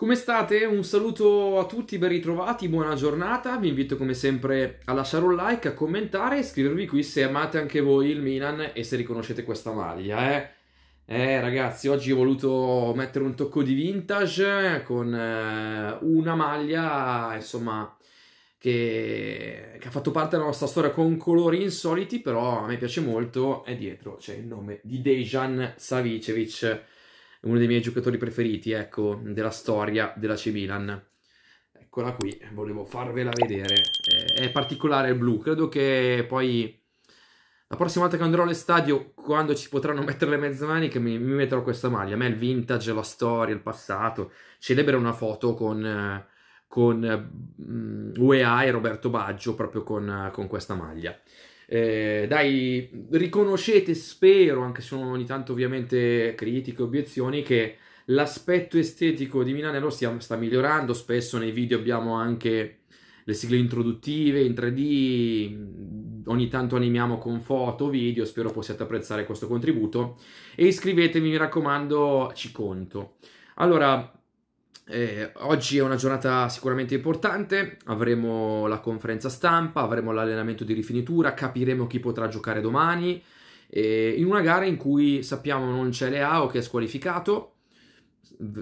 Come state? Un saluto a tutti, ben ritrovati, buona giornata. Vi invito come sempre a lasciare un like, a commentare e iscrivervi qui se amate anche voi il Milan e se riconoscete questa maglia, eh. Eh ragazzi, oggi ho voluto mettere un tocco di vintage eh, con eh, una maglia, insomma, che, che, ha fatto parte della nostra storia con colori insoliti, però a me piace molto, E dietro, c'è il nome di Dejan Savicevic uno dei miei giocatori preferiti, ecco, della storia della C Milan. Eccola qui, volevo farvela vedere. È particolare il blu, credo che poi la prossima volta che andrò allo stadio, quando ci potranno mettere le mezze maniche, mi, mi metterò questa maglia. A me il vintage, la storia, il passato. Celebra una foto con, con um, mm, UEA e Roberto Baggio proprio con, con questa maglia. Eh, dai, riconoscete, spero, anche se sono ogni tanto ovviamente critiche obiezioni, che l'aspetto estetico di Milanello stia, sta migliorando. Spesso nei video abbiamo anche le sigle introduttive in 3D, ogni tanto animiamo con foto, video, spero possiate apprezzare questo contributo e iscrivetevi, mi raccomando, ci conto. Allora, eh, oggi è una giornata sicuramente importante, avremo la conferenza stampa, avremo l'allenamento di rifinitura, capiremo chi potrà giocare domani, eh, in una gara in cui sappiamo non c'è Leao che è squalificato,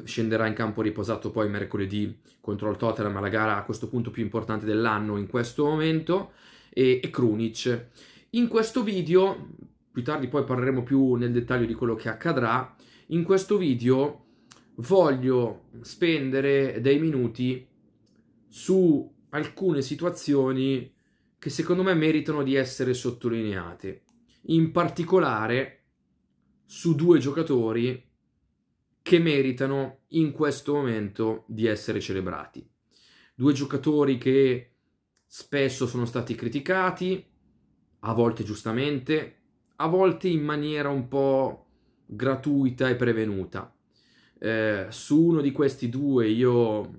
scenderà in campo riposato poi mercoledì contro il Tottenham, la gara a questo punto più importante dell'anno in questo momento, e, e Krunic. In questo video, più tardi poi parleremo più nel dettaglio di quello che accadrà, in questo video voglio spendere dei minuti su alcune situazioni che secondo me meritano di essere sottolineate, in particolare su due giocatori che meritano in questo momento di essere celebrati. Due giocatori che spesso sono stati criticati, a volte giustamente, a volte in maniera un po' gratuita e prevenuta eh, su uno di questi due io ho,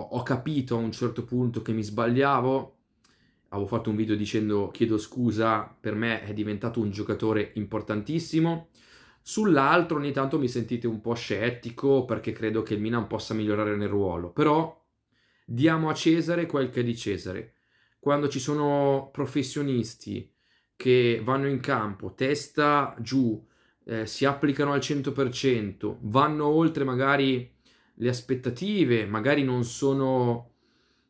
ho, capito a un certo punto che mi sbagliavo, avevo fatto un video dicendo chiedo scusa, per me è diventato un giocatore importantissimo. Sull'altro ogni tanto mi sentite un po' scettico perché credo che il Milan possa migliorare nel ruolo, però diamo a Cesare quel che è di Cesare. Quando ci sono professionisti che vanno in campo testa giù, eh, si applicano al 100%, vanno oltre magari le aspettative, magari non sono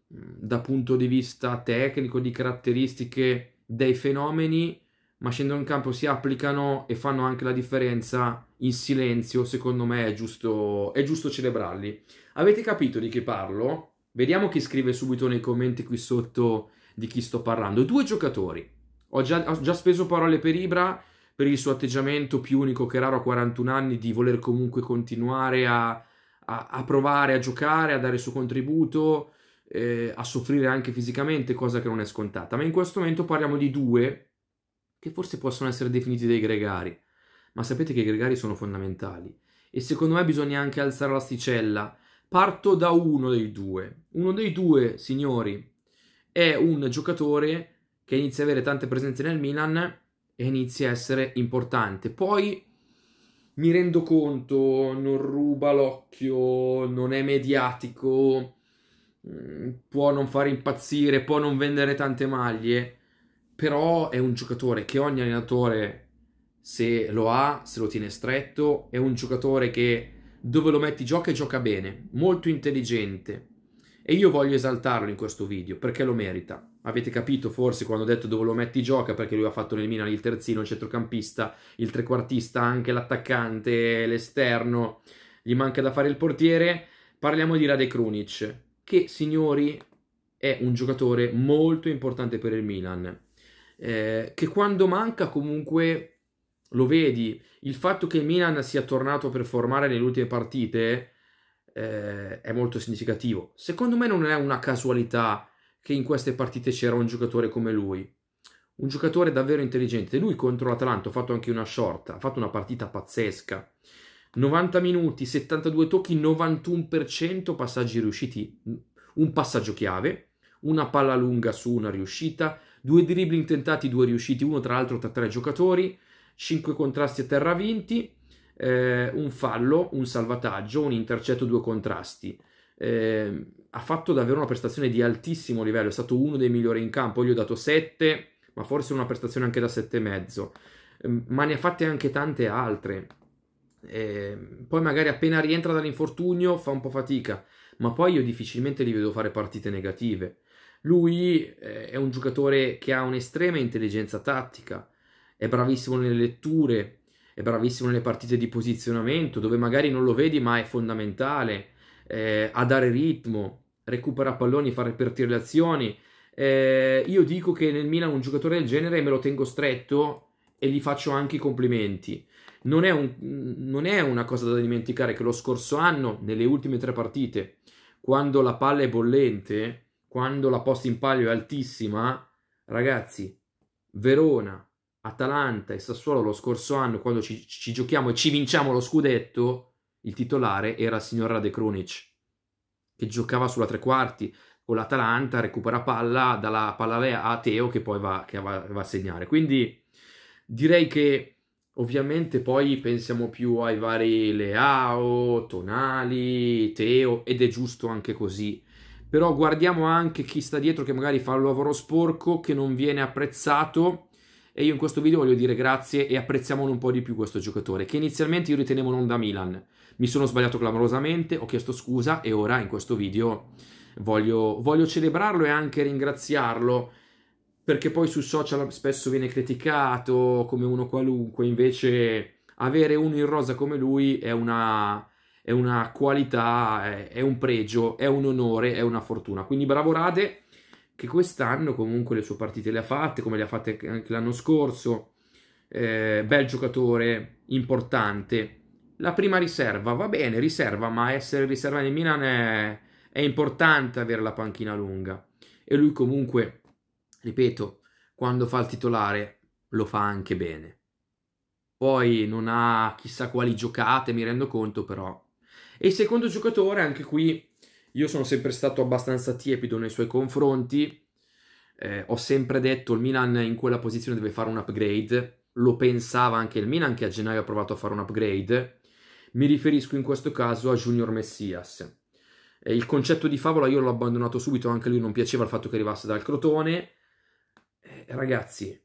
da punto di vista tecnico, di caratteristiche dei fenomeni, ma scendono in campo, si applicano e fanno anche la differenza in silenzio, secondo me è giusto, è giusto celebrarli. Avete capito di chi parlo? Vediamo chi scrive subito nei commenti qui sotto di chi sto parlando. Due giocatori. Ho già, ho già speso parole per Ibra, per il suo atteggiamento più unico che raro a 41 anni di voler comunque continuare a, a, a provare, a giocare, a dare il suo contributo, eh, a soffrire anche fisicamente, cosa che non è scontata. Ma in questo momento parliamo di due che forse possono essere definiti dei gregari, ma sapete che i gregari sono fondamentali e secondo me bisogna anche alzare l'asticella. Parto da uno dei due. Uno dei due, signori, è un giocatore che inizia a avere tante presenze nel Milan e inizia a essere importante. Poi mi rendo conto, non ruba l'occhio, non è mediatico, mm, può non far impazzire, può non vendere tante maglie, però è un giocatore che ogni allenatore, se lo ha, se lo tiene stretto, è un giocatore che dove lo metti gioca e gioca bene, molto intelligente. E io voglio esaltarlo in questo video perché lo merita. Avete capito forse quando ho detto dove lo metti gioca perché lui ha fatto nel Milan il terzino, il centrocampista, il trequartista, anche l'attaccante, l'esterno. Gli manca da fare il portiere. Parliamo di Rade Krunic, che signori è un giocatore molto importante per il Milan. Eh, che quando manca comunque lo vedi. Il fatto che il Milan sia tornato a performare nelle ultime partite eh, è molto significativo. Secondo me non è una casualità che in queste partite c'era un giocatore come lui. Un giocatore davvero intelligente. Lui contro l'Atlanta ha fatto anche una short, ha fatto una partita pazzesca. 90 minuti, 72 tocchi, 91% passaggi riusciti, un passaggio chiave, una palla lunga su una riuscita, due dribbling tentati, due riusciti, uno tra l'altro tra tre giocatori, 5 contrasti a terra vinti, eh, un fallo, un salvataggio, un intercetto, due contrasti eh, ha fatto davvero una prestazione di altissimo livello, è stato uno dei migliori in campo, gli ho dato 7, ma forse una prestazione anche da 7,5, eh, ma ne ha fatte anche tante altre. Eh, poi magari appena rientra dall'infortunio fa un po' fatica, ma poi io difficilmente li vedo fare partite negative. Lui eh, è un giocatore che ha un'estrema intelligenza tattica, è bravissimo nelle letture, è bravissimo nelle partite di posizionamento, dove magari non lo vedi ma è fondamentale eh, a dare ritmo, recupera palloni, fa ripartire le azioni. Eh, io dico che nel Milan un giocatore del genere me lo tengo stretto e gli faccio anche i complimenti. Non è, un, non è una cosa da dimenticare che lo scorso anno, nelle ultime tre partite, quando la palla è bollente, quando la posta in palio è altissima, ragazzi, Verona, Atalanta e Sassuolo lo scorso anno, quando ci, ci giochiamo e ci vinciamo lo scudetto, il titolare era il signor Rade che giocava sulla tre quarti con l'Atalanta, recupera palla, dalla palla a Teo che poi va, che va, va a segnare. Quindi direi che ovviamente poi pensiamo più ai vari Leao, Tonali, Teo ed è giusto anche così. Però guardiamo anche chi sta dietro che magari fa un lavoro sporco, che non viene apprezzato e io in questo video voglio dire grazie e apprezziamolo un po' di più questo giocatore che inizialmente io ritenevo non da Milan mi sono sbagliato clamorosamente, ho chiesto scusa e ora in questo video voglio, voglio celebrarlo e anche ringraziarlo perché poi sui social spesso viene criticato come uno qualunque, invece avere uno in rosa come lui è una, è una qualità, è, è, un pregio, è un onore, è una fortuna. Quindi bravo Rade che quest'anno comunque le sue partite le ha fatte, come le ha fatte anche l'anno scorso, eh, bel giocatore, importante, la prima riserva, va bene, riserva, ma essere riserva nel Milan è, è importante avere la panchina lunga. E lui comunque, ripeto, quando fa il titolare lo fa anche bene. Poi non ha chissà quali giocate, mi rendo conto però. E il secondo giocatore, anche qui, io sono sempre stato abbastanza tiepido nei suoi confronti. Eh, ho sempre detto il Milan in quella posizione deve fare un upgrade. Lo pensava anche il Milan che a gennaio ha provato a fare un upgrade. Mi riferisco in questo caso a Junior Messias. il concetto di favola io l'ho abbandonato subito, anche lui non piaceva il fatto che arrivasse dal Crotone. Eh, ragazzi,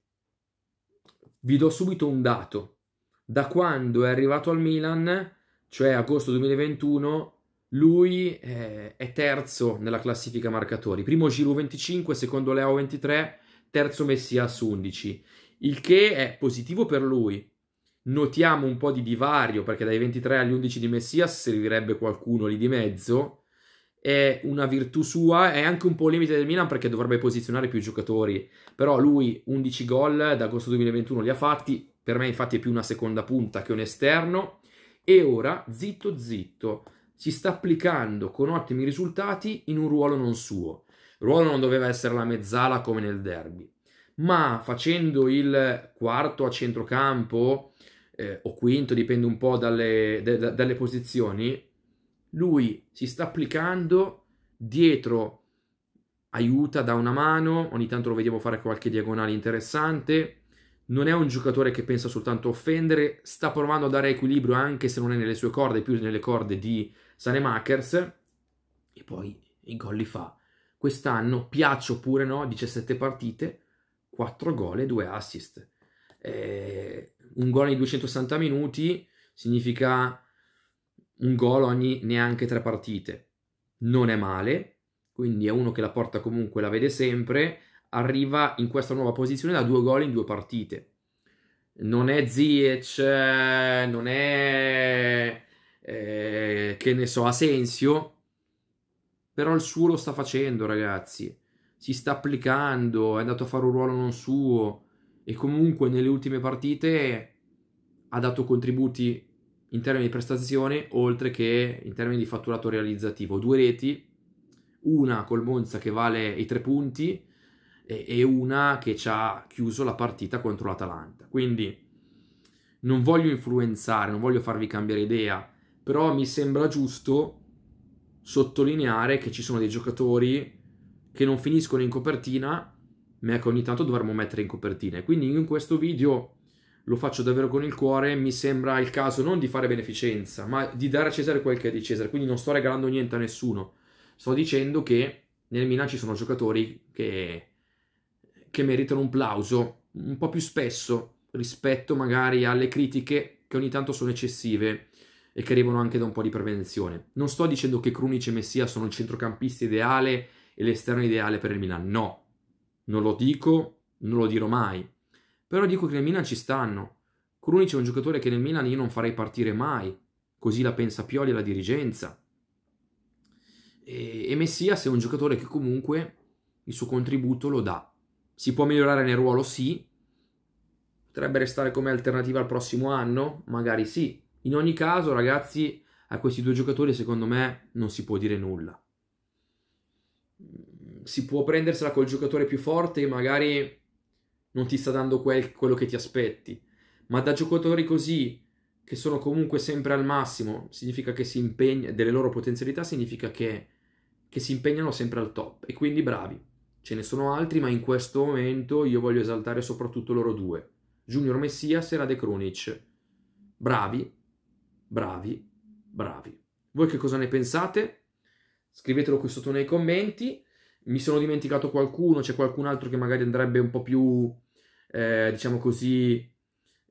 vi do subito un dato. Da quando è arrivato al Milan, cioè agosto 2021, lui eh, è terzo nella classifica marcatori. Primo Giro 25, secondo Leo 23, terzo Messias 11. Il che è positivo per lui, Notiamo un po' di divario perché dai 23 agli 11 di Messias servirebbe qualcuno lì di mezzo. È una virtù sua, è anche un po' un limite del Milan perché dovrebbe posizionare più giocatori. Però lui 11 gol da agosto 2021 li ha fatti, per me infatti è più una seconda punta che un esterno. E ora, zitto zitto, si sta applicando con ottimi risultati in un ruolo non suo. Il ruolo non doveva essere la mezzala come nel derby, ma facendo il quarto a centrocampo, eh, o quinto, dipende un po' dalle, de, de, dalle posizioni, lui si sta applicando dietro, aiuta, dà una mano, ogni tanto lo vediamo fare qualche diagonale interessante, non è un giocatore che pensa soltanto a offendere, sta provando a dare equilibrio anche se non è nelle sue corde, più nelle corde di Sanemakers, e poi i gol li fa. Quest'anno, piaccio oppure no, 17 partite, 4 gol e 2 assist. Eh, un gol ogni 260 minuti significa un gol ogni neanche tre partite. Non è male, quindi è uno che la porta comunque, la vede sempre, arriva in questa nuova posizione da due gol in due partite. Non è Ziyech, non è eh, che ne so, Asensio, però il suo lo sta facendo, ragazzi. Si sta applicando, è andato a fare un ruolo non suo e comunque nelle ultime partite ha dato contributi in termini di prestazione oltre che in termini di fatturato realizzativo. Due reti, una col Monza che vale i tre punti e, e una che ci ha chiuso la partita contro l'Atalanta. Quindi non voglio influenzare, non voglio farvi cambiare idea, però mi sembra giusto sottolineare che ci sono dei giocatori che non finiscono in copertina ma che ogni tanto dovremmo mettere in copertina. quindi in questo video lo faccio davvero con il cuore, mi sembra il caso non di fare beneficenza, ma di dare a Cesare quel che è di Cesare, quindi non sto regalando niente a nessuno. Sto dicendo che nel Milan ci sono giocatori che, che meritano un plauso un po' più spesso rispetto magari alle critiche che ogni tanto sono eccessive e che arrivano anche da un po' di prevenzione. Non sto dicendo che Krunic e Messia sono il centrocampista ideale e l'esterno ideale per il Milan, no, non lo dico, non lo dirò mai. Però dico che nel Milan ci stanno. Krunic è un giocatore che nel Milan io non farei partire mai. Così la pensa Pioli e la dirigenza. E, e Messias è un giocatore che comunque il suo contributo lo dà. Si può migliorare nel ruolo, sì. Potrebbe restare come alternativa al prossimo anno? Magari sì. In ogni caso, ragazzi, a questi due giocatori secondo me non si può dire nulla si può prendersela col giocatore più forte che magari non ti sta dando quel, quello che ti aspetti. Ma da giocatori così, che sono comunque sempre al massimo, significa che si impegnano, delle loro potenzialità significa che, che si impegnano sempre al top. E quindi bravi. Ce ne sono altri, ma in questo momento io voglio esaltare soprattutto loro due. Junior Messias e Rade Kronic. Bravi, bravi, bravi. Voi che cosa ne pensate? Scrivetelo qui sotto nei commenti mi sono dimenticato qualcuno, c'è qualcun altro che magari andrebbe un po' più, eh, diciamo così,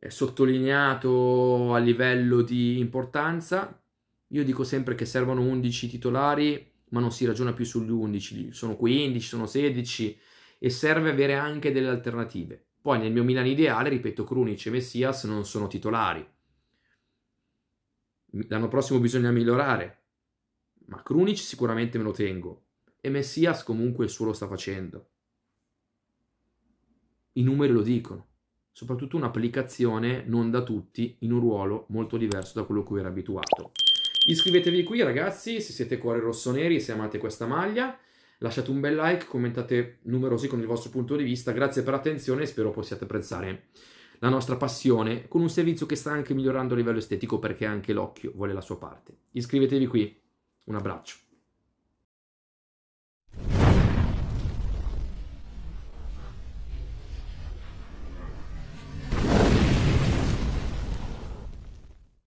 eh, sottolineato a livello di importanza. Io dico sempre che servono 11 titolari, ma non si ragiona più sugli 11, sono 15, sono 16 e serve avere anche delle alternative. Poi nel mio Milan ideale, ripeto, Krunic e Messias non sono titolari. L'anno prossimo bisogna migliorare, ma Krunic sicuramente me lo tengo e Messias comunque il suo lo sta facendo. I numeri lo dicono. Soprattutto un'applicazione non da tutti in un ruolo molto diverso da quello a cui era abituato. Iscrivetevi qui ragazzi se siete cuori rossoneri, se amate questa maglia. Lasciate un bel like, commentate numerosi con il vostro punto di vista. Grazie per l'attenzione e spero possiate apprezzare la nostra passione con un servizio che sta anche migliorando a livello estetico perché anche l'occhio vuole la sua parte. Iscrivetevi qui. Un abbraccio.